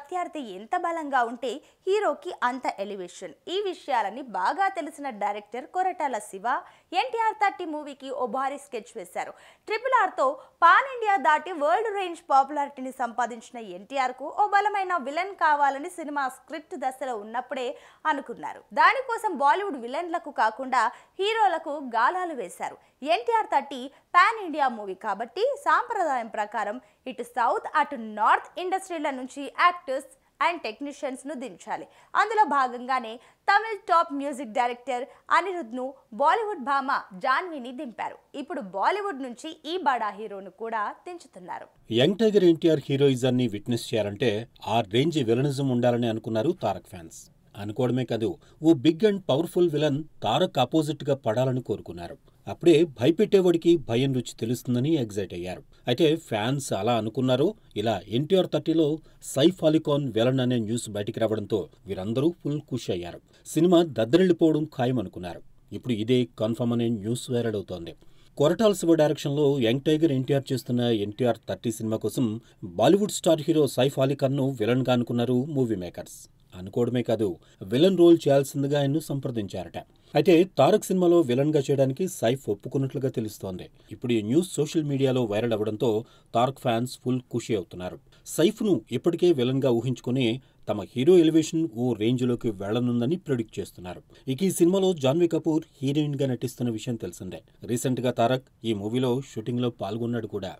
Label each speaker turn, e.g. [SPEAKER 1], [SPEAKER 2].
[SPEAKER 1] ప్రత్యర్థి ఎంత బలంగా ఉంటే హీరోకి అంత ఎలివేషన్ ఈ విషయాలని బాగా తెలిసిన డైరెక్టర్ కొరటాల శివ ఎన్టీఆర్ థర్టీ మూవీకి ఓ భారీ స్కెచ్ వేశారు ట్రిపుల్ ఆర్తో పాన్ ఇండియా దాటి వరల్డ్ రేంజ్ పాపులారిటీని సంపాదించిన ఎన్టీఆర్కు ఓ బలమైన విలన్ కావాలని సినిమా స్క్రిప్ట్ దశలో ఉన్నప్పుడే అనుకున్నారు దానికోసం బాలీవుడ్ విలన్లకు కాకుండా హీరోలకు గాలాలు వేశారు NTR thirty pan India movie కాబట్టి సాంప్రదాయం ప్రకారం ఇటు సౌత్ అటు నార్త్ ఇండస్ట్రీల నుంచి యాక్టర్స్ అండ్ టెక్నీషియన్స్ను దించాలి అందులో భాగంగానే తమిళ్ టాప్ మ్యూజిక్ డైరెక్టర్ అనిరుద్ను బాలీవుడ్ భామ జాన్వీని దింపారు ఇప్పుడు బాలీవుడ్ నుంచి ఈ బాడా హీరోను కూడా దించుతున్నారు
[SPEAKER 2] యంగ్ టైగర్ ఎన్టీఆర్ ని విట్నెస్ చేయాలంటే ఆ రేంజ్ విలనిజం ఉండాలని అనుకున్నారు తారక్ ఫ్యాన్స్ అనుకోవడమే కాదు ఓ big and powerful villain Tarak గా పడాలని కోరుకున్నారు అప్పుడే భయపెట్టేవాడికి భయం రుచి తెలుస్తుందని ఎగ్జైట్ అయ్యారు అయితే ఫ్యాన్స్ అలా అనుకున్నారో ఇలా ఎన్టీఆర్ థర్టీలో సైఫ్ అలికాన్ వెలన్ అనే న్యూస్ బయటికి రావడంతో వీరందరూ ఫుల్ ఖుష్ అయ్యారు సినిమా దద్దరిల్లిపోవడం అనుకున్నారు ఇప్పుడు ఇదే కన్ఫర్మ్ అనే న్యూస్ వైరల్ అవుతోంది కొరటాల్ శివ డైరెక్షన్లో యంగ్ టైగర్ ఎన్టీఆర్ చేస్తున్న ఎన్టీఆర్ థర్టీ సినిమా కోసం బాలీవుడ్ స్టార్ హీరో సైఫ్ అలీఖాన్ను విలన్గా అనుకున్నారు మూవీ మేకర్స్ అనుకోవడమే కాదు విలన్ రోల్ చేయాల్సిందిగా ఆయన్ను సంప్రదించారట అయితే తారక్ సినిమాలో విలన్గా చేయడానికి సైఫ్ ఒప్పుకున్నట్లుగా తెలుస్తోంది ఇప్పుడు ఈ న్యూస్ సోషల్ మీడియాలో వైరల్ అవడంతో తారక్ ఫ్యాన్స్ ఫుల్ ఖుషి అవుతున్నారు సైఫ్ను ఇప్పటికే విలన్గా ఊహించుకుని తమ హీరో ఎలివేషన్ ఓ రేంజ్ లోకి వెళ్లనుందని ప్రొడిక్ట్ చేస్తున్నారు ఇక ఈ సినిమాలో జాన్వీ కపూర్ హీరోయిన్ గా నటిస్తున్న విషయం తెలిసిందే రీసెంట్గా తారక్ ఈ మూవీలో షూటింగ్లో పాల్గొన్నాడు కూడా